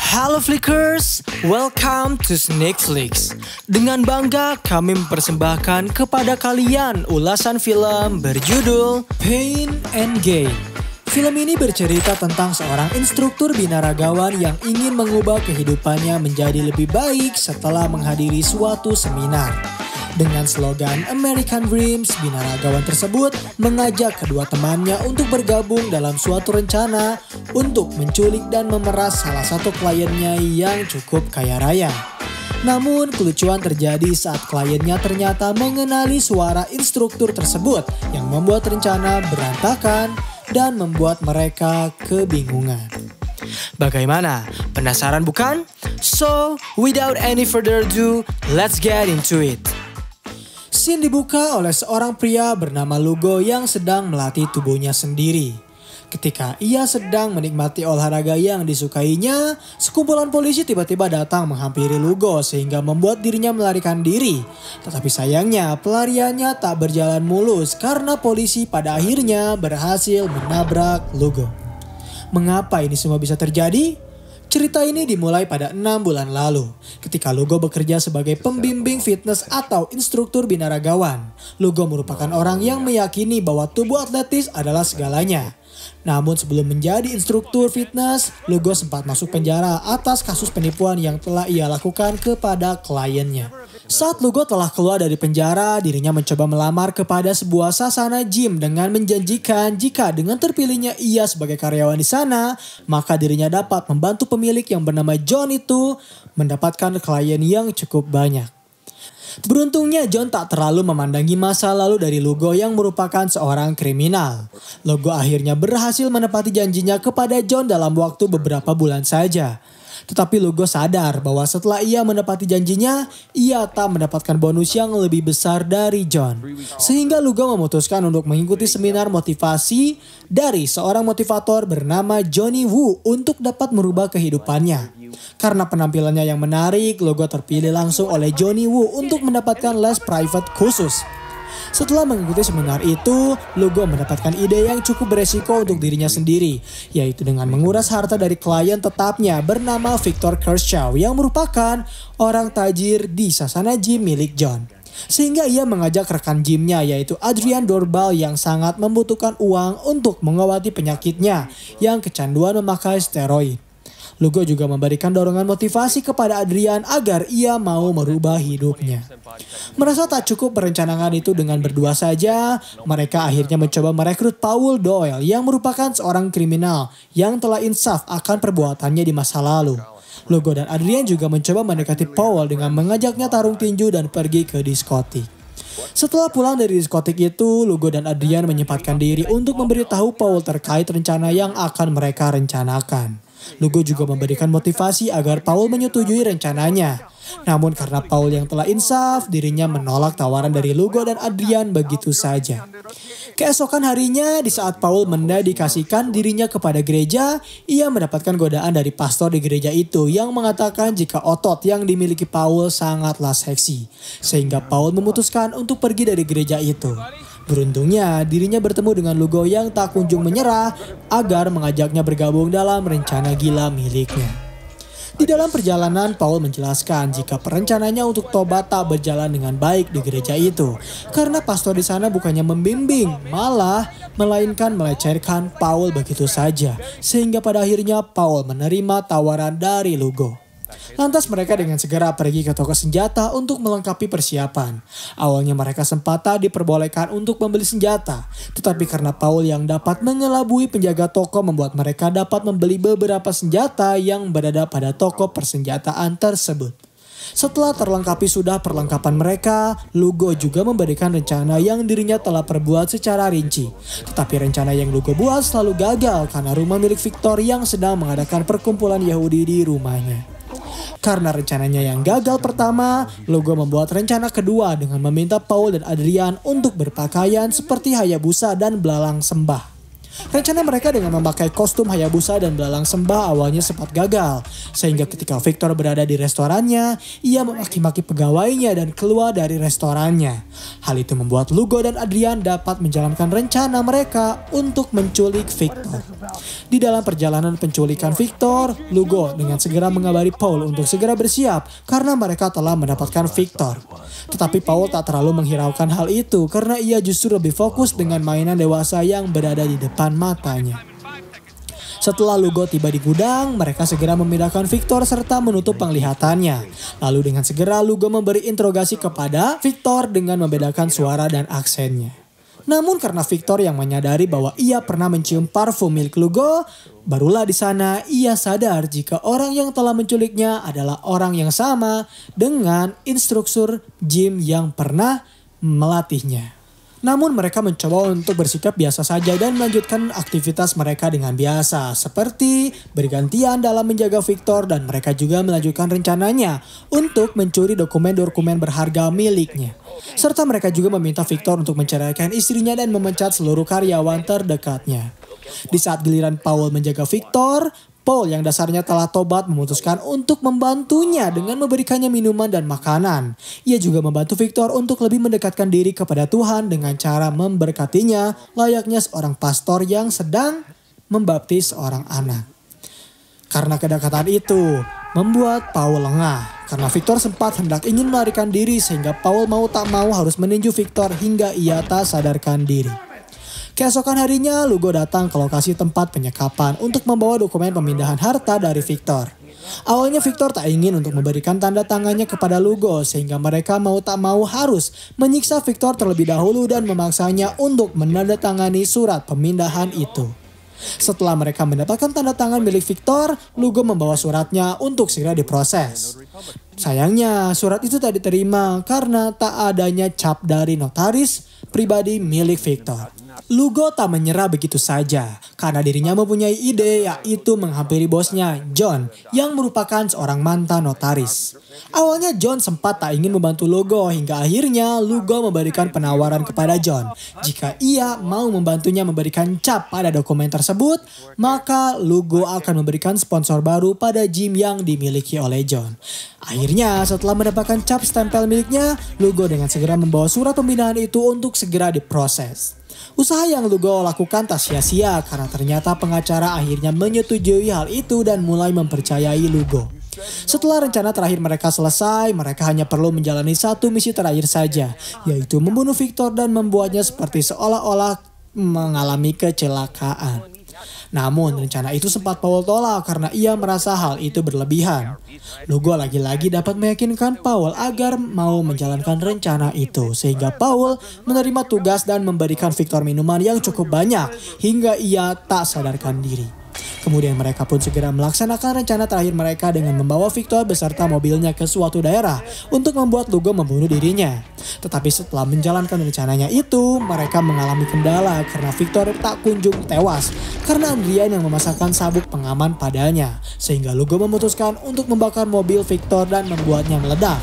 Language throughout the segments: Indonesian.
Halo Flickers, welcome to Snake Flicks. Dengan bangga kami mempersembahkan kepada kalian ulasan film berjudul Pain and Gain. Film ini bercerita tentang seorang instruktur binaragawan yang ingin mengubah kehidupannya menjadi lebih baik setelah menghadiri suatu seminar. Dengan slogan American Dreams, binaragawan tersebut mengajak kedua temannya untuk bergabung dalam suatu rencana untuk menculik dan memeras salah satu kliennya yang cukup kaya raya. Namun, kelucuan terjadi saat kliennya ternyata mengenali suara instruktur tersebut yang membuat rencana berantakan dan membuat mereka kebingungan. Bagaimana? Penasaran bukan? So, without any further ado, let's get into it. Mesin dibuka oleh seorang pria bernama Lugo yang sedang melatih tubuhnya sendiri. Ketika ia sedang menikmati olahraga yang disukainya, sekumpulan polisi tiba-tiba datang menghampiri Lugo sehingga membuat dirinya melarikan diri. Tetapi sayangnya, pelariannya tak berjalan mulus karena polisi pada akhirnya berhasil menabrak Lugo. Mengapa ini semua bisa terjadi? Cerita ini dimulai pada enam bulan lalu, ketika Lugo bekerja sebagai pembimbing fitness atau instruktur binaragawan. Lugo merupakan orang yang meyakini bahwa tubuh atletis adalah segalanya. Namun sebelum menjadi instruktur fitness, Lugo sempat masuk penjara atas kasus penipuan yang telah ia lakukan kepada kliennya. Saat Lugo telah keluar dari penjara, dirinya mencoba melamar kepada sebuah sasana gym dengan menjanjikan jika dengan terpilihnya ia sebagai karyawan di sana, maka dirinya dapat membantu pemilik yang bernama John itu mendapatkan klien yang cukup banyak. Beruntungnya John tak terlalu memandangi masa lalu dari Lugo yang merupakan seorang kriminal. Lugo akhirnya berhasil menepati janjinya kepada John dalam waktu beberapa bulan saja. Tetapi Lugo sadar bahwa setelah ia mendapati janjinya, ia tak mendapatkan bonus yang lebih besar dari John. Sehingga Lugo memutuskan untuk mengikuti seminar motivasi dari seorang motivator bernama Johnny Wu untuk dapat merubah kehidupannya. Karena penampilannya yang menarik, Lugo terpilih langsung oleh Johnny Wu untuk mendapatkan les private khusus. Setelah mengikuti seminar itu, Lugo mendapatkan ide yang cukup beresiko untuk dirinya sendiri, yaitu dengan menguras harta dari klien tetapnya bernama Victor Kershaw yang merupakan orang tajir di sasana gym milik John. Sehingga ia mengajak rekan gymnya yaitu Adrian Dorbal yang sangat membutuhkan uang untuk mengobati penyakitnya yang kecanduan memakai steroid. Lugo juga memberikan dorongan motivasi kepada Adrian agar ia mau merubah hidupnya. Merasa tak cukup perencanaan itu dengan berdua saja, mereka akhirnya mencoba merekrut Paul Doyle yang merupakan seorang kriminal yang telah insaf akan perbuatannya di masa lalu. Lugo dan Adrian juga mencoba mendekati Paul dengan mengajaknya tarung tinju dan pergi ke diskotik. Setelah pulang dari diskotik itu, Lugo dan Adrian menyempatkan diri untuk memberitahu Paul terkait rencana yang akan mereka rencanakan. Lugo juga memberikan motivasi agar Paul menyetujui rencananya. Namun karena Paul yang telah insaf, dirinya menolak tawaran dari Lugo dan Adrian begitu saja. Keesokan harinya, di saat Paul mendedikasikan dirinya kepada gereja, ia mendapatkan godaan dari pastor di gereja itu yang mengatakan jika otot yang dimiliki Paul sangatlah seksi. Sehingga Paul memutuskan untuk pergi dari gereja itu. Beruntungnya, dirinya bertemu dengan Lugo yang tak kunjung menyerah agar mengajaknya bergabung dalam rencana gila miliknya. Di dalam perjalanan, Paul menjelaskan jika perencananya untuk tobat tak berjalan dengan baik di gereja itu. Karena pastor di sana bukannya membimbing, malah melainkan melecehkan Paul begitu saja. Sehingga pada akhirnya Paul menerima tawaran dari Lugo. Lantas mereka dengan segera pergi ke toko senjata untuk melengkapi persiapan. Awalnya mereka sempat tak diperbolehkan untuk membeli senjata, tetapi karena Paul yang dapat mengelabui penjaga toko membuat mereka dapat membeli beberapa senjata yang berada pada toko persenjataan tersebut. Setelah terlengkapi sudah perlengkapan mereka, Lugo juga memberikan rencana yang dirinya telah perbuat secara rinci. Tetapi rencana yang Lugo buat selalu gagal karena rumah milik Victor yang sedang mengadakan perkumpulan Yahudi di rumahnya. Karena rencananya yang gagal pertama, Lugo membuat rencana kedua dengan meminta Paul dan Adrian untuk berpakaian seperti Hayabusa dan belalang sembah. Rencana mereka dengan memakai kostum Hayabusa dan belalang sembah awalnya sempat gagal, sehingga ketika Victor berada di restorannya, ia memaki-maki pegawainya dan keluar dari restorannya. Hal itu membuat Lugo dan Adrian dapat menjalankan rencana mereka untuk menculik Victor. Di dalam perjalanan penculikan Victor, Lugo dengan segera mengabari Paul untuk segera bersiap karena mereka telah mendapatkan Victor. Tetapi Paul tak terlalu menghiraukan hal itu karena ia justru lebih fokus dengan mainan dewasa yang berada di depan matanya. Setelah Lugo tiba di gudang, mereka segera memindahkan Victor serta menutup penglihatannya. Lalu dengan segera Lugo memberi interogasi kepada Victor dengan membedakan suara dan aksennya. Namun karena Victor yang menyadari bahwa ia pernah mencium parfum milik Lugo, barulah di sana ia sadar jika orang yang telah menculiknya adalah orang yang sama dengan instruktur Jim yang pernah melatihnya. Namun mereka mencoba untuk bersikap biasa saja dan melanjutkan aktivitas mereka dengan biasa, seperti bergantian dalam menjaga Victor dan mereka juga melanjutkan rencananya untuk mencuri dokumen-dokumen berharga miliknya. Serta mereka juga meminta Victor untuk menceraikan istrinya dan memecat seluruh karyawan terdekatnya. Di saat giliran Paul menjaga Victor, Paul yang dasarnya telah tobat memutuskan untuk membantunya dengan memberikannya minuman dan makanan. Ia juga membantu Victor untuk lebih mendekatkan diri kepada Tuhan dengan cara memberkatinya layaknya seorang pastor yang sedang membaptis seorang anak. Karena kedekatan itu membuat Paul lengah. Karena Victor sempat hendak ingin melarikan diri sehingga Paul mau tak mau harus meninju Victor hingga ia tak sadarkan diri. Keesokan harinya, Lugo datang ke lokasi tempat penyekapan untuk membawa dokumen pemindahan harta dari Victor. Awalnya Victor tak ingin untuk memberikan tanda tangannya kepada Lugo sehingga mereka mau tak mau harus menyiksa Victor terlebih dahulu dan memaksanya untuk menandatangani surat pemindahan itu. Setelah mereka mendapatkan tanda tangan milik Victor, Lugo membawa suratnya untuk segera diproses. Sayangnya, surat itu tak diterima karena tak adanya cap dari notaris pribadi milik Victor. Lugo tak menyerah begitu saja karena dirinya mempunyai ide yaitu menghampiri bosnya, John, yang merupakan seorang mantan notaris. Awalnya John sempat tak ingin membantu Lugo hingga akhirnya Lugo memberikan penawaran kepada John. Jika ia mau membantunya memberikan cap pada dokumen tersebut, maka Lugo akan memberikan sponsor baru pada gym yang dimiliki oleh John. Akhirnya setelah mendapatkan cap stempel miliknya, Lugo dengan segera membawa surat pembinaan itu untuk segera diproses. Usaha yang Lugo lakukan tak sia-sia karena ternyata pengacara akhirnya menyetujui hal itu dan mulai mempercayai Lugo. Setelah rencana terakhir mereka selesai, mereka hanya perlu menjalani satu misi terakhir saja, yaitu membunuh Victor dan membuatnya seperti seolah-olah mengalami kecelakaan. Namun, rencana itu sempat Powell tolak karena ia merasa hal itu berlebihan. Lugo lagi-lagi dapat meyakinkan Powell agar mau menjalankan rencana itu, sehingga Powell menerima tugas dan memberikan Victor minuman yang cukup banyak hingga ia tak sadarkan diri. Kemudian mereka pun segera melaksanakan rencana terakhir mereka dengan membawa Victor beserta mobilnya ke suatu daerah untuk membuat Lugo membunuh dirinya. Tetapi setelah menjalankan rencananya itu, mereka mengalami kendala karena Victor tak kunjung tewas karena Andrian yang memasangkan sabuk pengaman padanya. Sehingga Lugo memutuskan untuk membakar mobil Victor dan membuatnya meledak.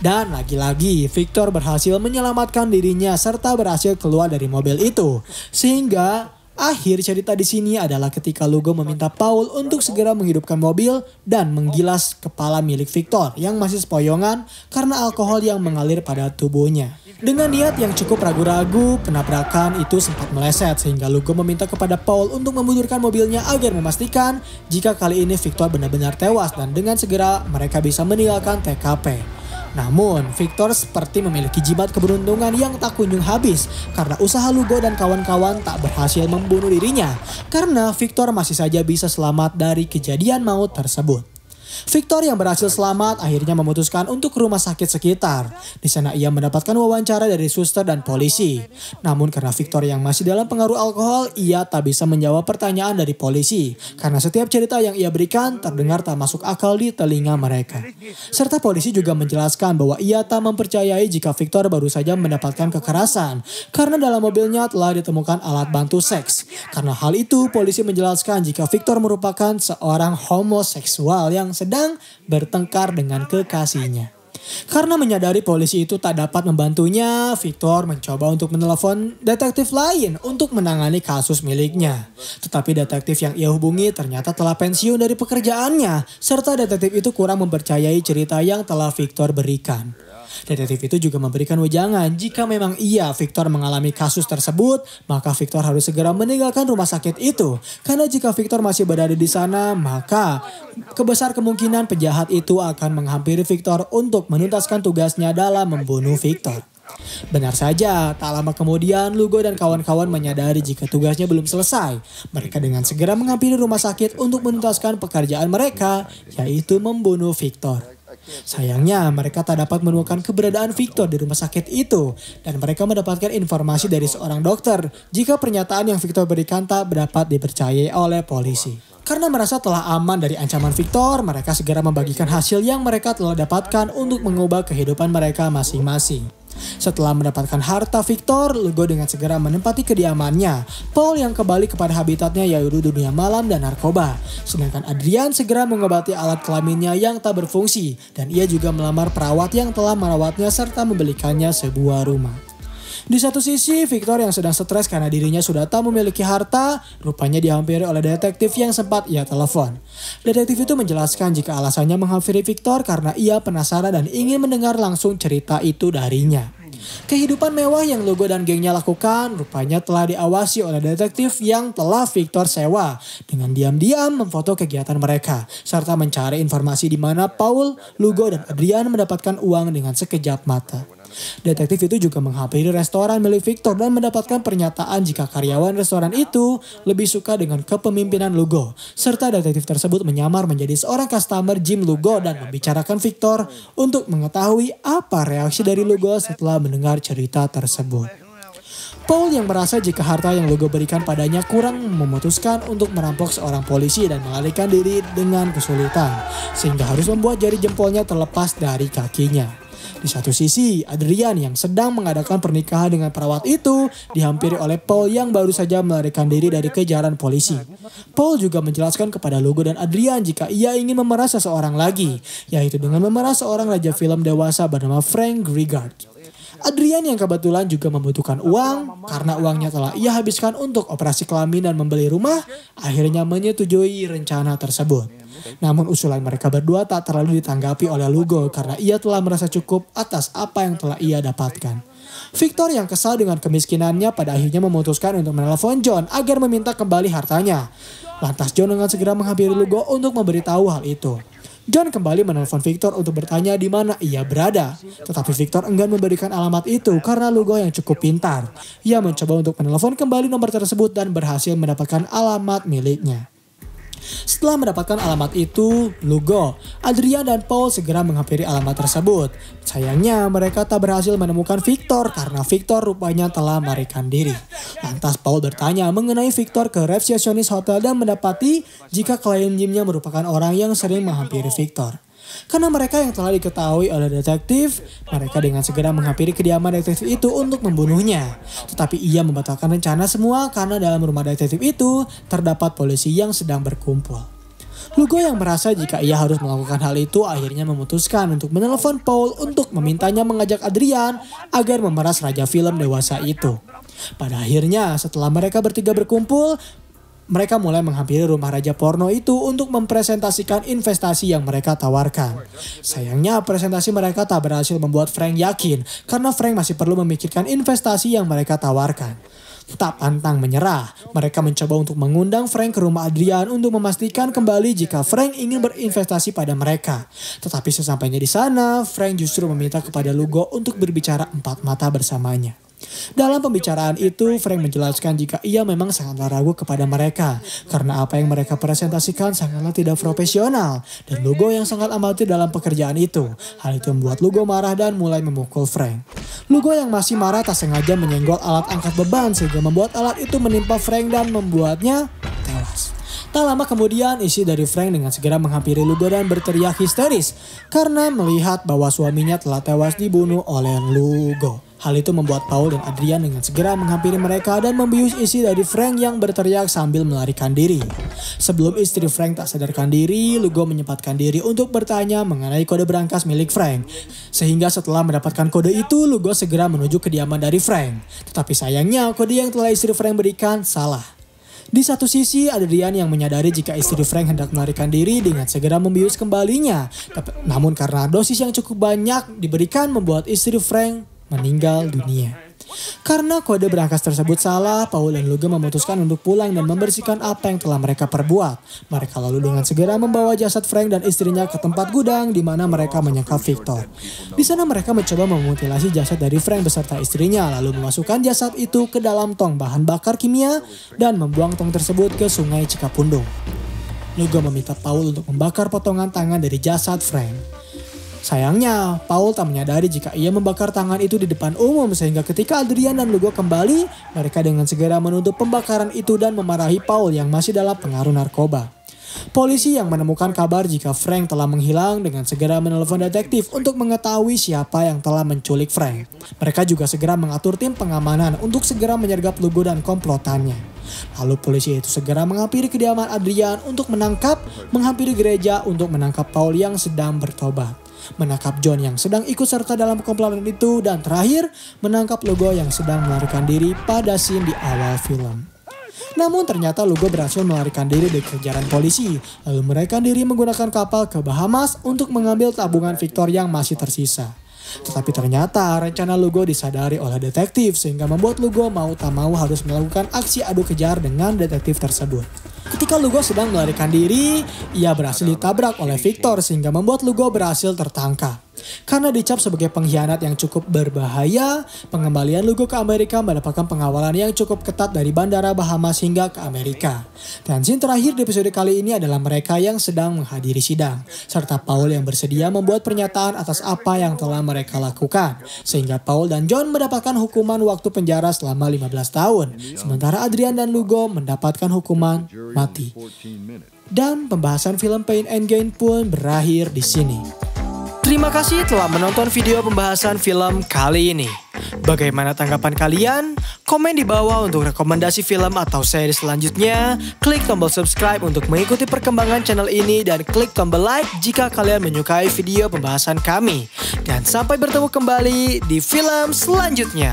Dan lagi-lagi Victor berhasil menyelamatkan dirinya serta berhasil keluar dari mobil itu. Sehingga Akhir cerita di sini adalah ketika Lugo meminta Paul untuk segera menghidupkan mobil dan menggilas kepala milik Victor yang masih sepoyongan karena alkohol yang mengalir pada tubuhnya. Dengan niat yang cukup ragu-ragu, penabrakan itu sempat meleset sehingga Lugo meminta kepada Paul untuk memundurkan mobilnya agar memastikan jika kali ini Victor benar-benar tewas dan dengan segera mereka bisa meninggalkan TKP. Namun, Victor seperti memiliki jimat keberuntungan yang tak kunjung habis karena usaha Lugo dan kawan-kawan tak berhasil membunuh dirinya karena Victor masih saja bisa selamat dari kejadian maut tersebut. Victor yang berhasil selamat akhirnya memutuskan untuk ke rumah sakit sekitar. Di sana ia mendapatkan wawancara dari suster dan polisi. Namun karena Victor yang masih dalam pengaruh alkohol, ia tak bisa menjawab pertanyaan dari polisi. Karena setiap cerita yang ia berikan terdengar tak masuk akal di telinga mereka. Serta polisi juga menjelaskan bahwa ia tak mempercayai jika Victor baru saja mendapatkan kekerasan. Karena dalam mobilnya telah ditemukan alat bantu seks. Karena hal itu, polisi menjelaskan jika Victor merupakan seorang homoseksual yang sedang sedang bertengkar dengan kekasihnya. Karena menyadari polisi itu tak dapat membantunya, Victor mencoba untuk menelepon detektif lain untuk menangani kasus miliknya. Tetapi detektif yang ia hubungi ternyata telah pensiun dari pekerjaannya, serta detektif itu kurang mempercayai cerita yang telah Victor berikan. Detektif itu juga memberikan wejangan jika memang ia Victor mengalami kasus tersebut, maka Victor harus segera meninggalkan rumah sakit itu. Karena jika Victor masih berada di sana, maka kebesar kemungkinan penjahat itu akan menghampiri Victor untuk menuntaskan tugasnya dalam membunuh Victor. Benar saja, tak lama kemudian Lugo dan kawan-kawan menyadari jika tugasnya belum selesai. Mereka dengan segera menghampiri rumah sakit untuk menuntaskan pekerjaan mereka, yaitu membunuh Victor. Sayangnya, mereka tak dapat menemukan keberadaan Victor di rumah sakit itu, dan mereka mendapatkan informasi dari seorang dokter jika pernyataan yang Victor berikan tak dapat dipercayai oleh polisi. Karena merasa telah aman dari ancaman Victor, mereka segera membagikan hasil yang mereka telah dapatkan untuk mengubah kehidupan mereka masing-masing. Setelah mendapatkan harta Victor, Lugo dengan segera menempati kediamannya. Paul yang kembali kepada habitatnya yaitu dunia malam dan narkoba. Sedangkan Adrian segera mengobati alat kelaminnya yang tak berfungsi dan ia juga melamar perawat yang telah merawatnya serta membelikannya sebuah rumah. Di satu sisi, Victor yang sedang stres karena dirinya sudah tak memiliki harta, rupanya dihampiri oleh detektif yang sempat ia telepon. Detektif itu menjelaskan jika alasannya menghampiri Victor karena ia penasaran dan ingin mendengar langsung cerita itu darinya. Kehidupan mewah yang Lugo dan gengnya lakukan rupanya telah diawasi oleh detektif yang telah Victor sewa dengan diam-diam memfoto kegiatan mereka serta mencari informasi di mana Paul, Lugo, dan Adrian mendapatkan uang dengan sekejap mata. Detektif itu juga menghampiri restoran milik Victor dan mendapatkan pernyataan jika karyawan restoran itu lebih suka dengan kepemimpinan Lugo. Serta detektif tersebut menyamar menjadi seorang customer Jim Lugo dan membicarakan Victor untuk mengetahui apa reaksi dari Lugo setelah mendengar cerita tersebut. Paul yang merasa jika harta yang Lugo berikan padanya kurang memutuskan untuk merampok seorang polisi dan mengalihkan diri dengan kesulitan, sehingga harus membuat jari jempolnya terlepas dari kakinya. Di satu sisi, Adrian yang sedang mengadakan pernikahan dengan perawat itu dihampiri oleh Paul yang baru saja melarikan diri dari kejaran polisi. Paul juga menjelaskan kepada Lugo dan Adrian jika ia ingin memeras seseorang lagi, yaitu dengan memeras seorang raja film dewasa bernama Frank Rigard. Adrian yang kebetulan juga membutuhkan uang karena uangnya telah ia habiskan untuk operasi kelamin dan membeli rumah, akhirnya menyetujui rencana tersebut. Namun usulan mereka berdua tak terlalu ditanggapi oleh Lugo karena ia telah merasa cukup atas apa yang telah ia dapatkan. Victor yang kesal dengan kemiskinannya pada akhirnya memutuskan untuk menelpon John agar meminta kembali hartanya. Lantas John dengan segera menghampiri Lugo untuk memberitahu hal itu. John kembali menelpon Victor untuk bertanya di mana ia berada. Tetapi Victor enggan memberikan alamat itu karena Lugo yang cukup pintar. Ia mencoba untuk menelpon kembali nomor tersebut dan berhasil mendapatkan alamat miliknya. Setelah mendapatkan alamat itu, Lugo, Adrian dan Paul segera menghampiri alamat tersebut. Sayangnya mereka tak berhasil menemukan Victor karena Victor rupanya telah melarikan diri. Lantas Paul bertanya mengenai Victor ke resepsionis hotel dan mendapati jika klien Jimnya merupakan orang yang sering menghampiri Victor. Karena mereka yang telah diketahui oleh detektif, mereka dengan segera menghampiri kediaman detektif itu untuk membunuhnya. Tetapi ia membatalkan rencana semua karena dalam rumah detektif itu terdapat polisi yang sedang berkumpul. Lugo yang merasa jika ia harus melakukan hal itu akhirnya memutuskan untuk menelpon Paul untuk memintanya mengajak Adrian agar memeras raja film dewasa itu. Pada akhirnya setelah mereka bertiga berkumpul, mereka mulai menghampiri rumah raja porno itu untuk mempresentasikan investasi yang mereka tawarkan. Sayangnya, presentasi mereka tak berhasil membuat Frank yakin karena Frank masih perlu memikirkan investasi yang mereka tawarkan. Tak pantang menyerah, mereka mencoba untuk mengundang Frank ke rumah Adrian untuk memastikan kembali jika Frank ingin berinvestasi pada mereka. Tetapi sesampainya di sana, Frank justru meminta kepada Lugo untuk berbicara empat mata bersamanya. Dalam pembicaraan itu, Frank menjelaskan jika ia memang sangat ragu kepada mereka karena apa yang mereka presentasikan sangatlah tidak profesional dan Lugo yang sangat amatir dalam pekerjaan itu. Hal itu membuat Lugo marah dan mulai memukul Frank. Lugo yang masih marah tak sengaja menyenggol alat angkat beban sehingga membuat alat itu menimpa Frank dan membuatnya tewas. Tak lama kemudian, isi dari Frank dengan segera menghampiri Lugo dan berteriak histeris karena melihat bahwa suaminya telah tewas dibunuh oleh Lugo. Hal itu membuat Paul dan Adrian dengan segera menghampiri mereka dan membius isi dari Frank yang berteriak sambil melarikan diri. Sebelum istri Frank tak sadarkan diri, Lugo menyempatkan diri untuk bertanya mengenai kode berangkas milik Frank. Sehingga setelah mendapatkan kode itu, Lugo segera menuju kediaman dari Frank. Tetapi sayangnya, kode yang telah istri Frank berikan salah. Di satu sisi, Adrian yang menyadari jika istri Frank hendak melarikan diri dengan segera membius kembalinya. Namun karena dosis yang cukup banyak diberikan membuat istri Frank meninggal dunia. Karena kode berangkas tersebut salah, Paul dan Luga memutuskan untuk pulang dan membersihkan apa yang telah mereka perbuat. Mereka lalu dengan segera membawa jasad Frank dan istrinya ke tempat gudang di mana mereka menyangka Victor. Di sana mereka mencoba memutilasi jasad dari Frank beserta istrinya, lalu memasukkan jasad itu ke dalam tong bahan bakar kimia dan membuang tong tersebut ke sungai Cikapundung. Luga meminta Paul untuk membakar potongan tangan dari jasad Frank. Sayangnya, Paul tak menyadari jika ia membakar tangan itu di depan umum sehingga ketika Adrian dan Lugo kembali, mereka dengan segera menutup pembakaran itu dan memarahi Paul yang masih dalam pengaruh narkoba. Polisi yang menemukan kabar jika Frank telah menghilang dengan segera menelpon detektif untuk mengetahui siapa yang telah menculik Frank. Mereka juga segera mengatur tim pengamanan untuk segera menyergap Lugo dan komplotannya. Lalu polisi itu segera menghampiri kediaman Adrian untuk menangkap, menghampiri gereja untuk menangkap Paul yang sedang bertobat menangkap John yang sedang ikut serta dalam komplotan itu, dan terakhir menangkap Lugo yang sedang melarikan diri pada scene di awal film. Namun ternyata Lugo berhasil melarikan diri dari kejaran polisi, lalu mereka diri menggunakan kapal ke Bahamas untuk mengambil tabungan Victor yang masih tersisa. Tetapi ternyata rencana Lugo disadari oleh detektif sehingga membuat Lugo mau tak mau harus melakukan aksi adu kejar dengan detektif tersebut. Ketika Lugo sedang melarikan diri, ia berhasil ditabrak oleh Victor sehingga membuat Lugo berhasil tertangkap. Karena dicap sebagai pengkhianat yang cukup berbahaya, pengembalian Lugo ke Amerika mendapatkan pengawalan yang cukup ketat dari Bandara Bahamas hingga ke Amerika. Dan scene terakhir di episode kali ini adalah mereka yang sedang menghadiri sidang, serta Paul yang bersedia membuat pernyataan atas apa yang telah mereka lakukan. Sehingga Paul dan John mendapatkan hukuman waktu penjara selama 15 tahun, sementara Adrian dan Lugo mendapatkan hukuman mati. Dan pembahasan film Pain and Gain pun berakhir di sini. Terima kasih telah menonton video pembahasan film kali ini. Bagaimana tanggapan kalian? Komen di bawah untuk rekomendasi film atau seri selanjutnya. Klik tombol subscribe untuk mengikuti perkembangan channel ini dan klik tombol like jika kalian menyukai video pembahasan kami. Dan sampai bertemu kembali di film selanjutnya.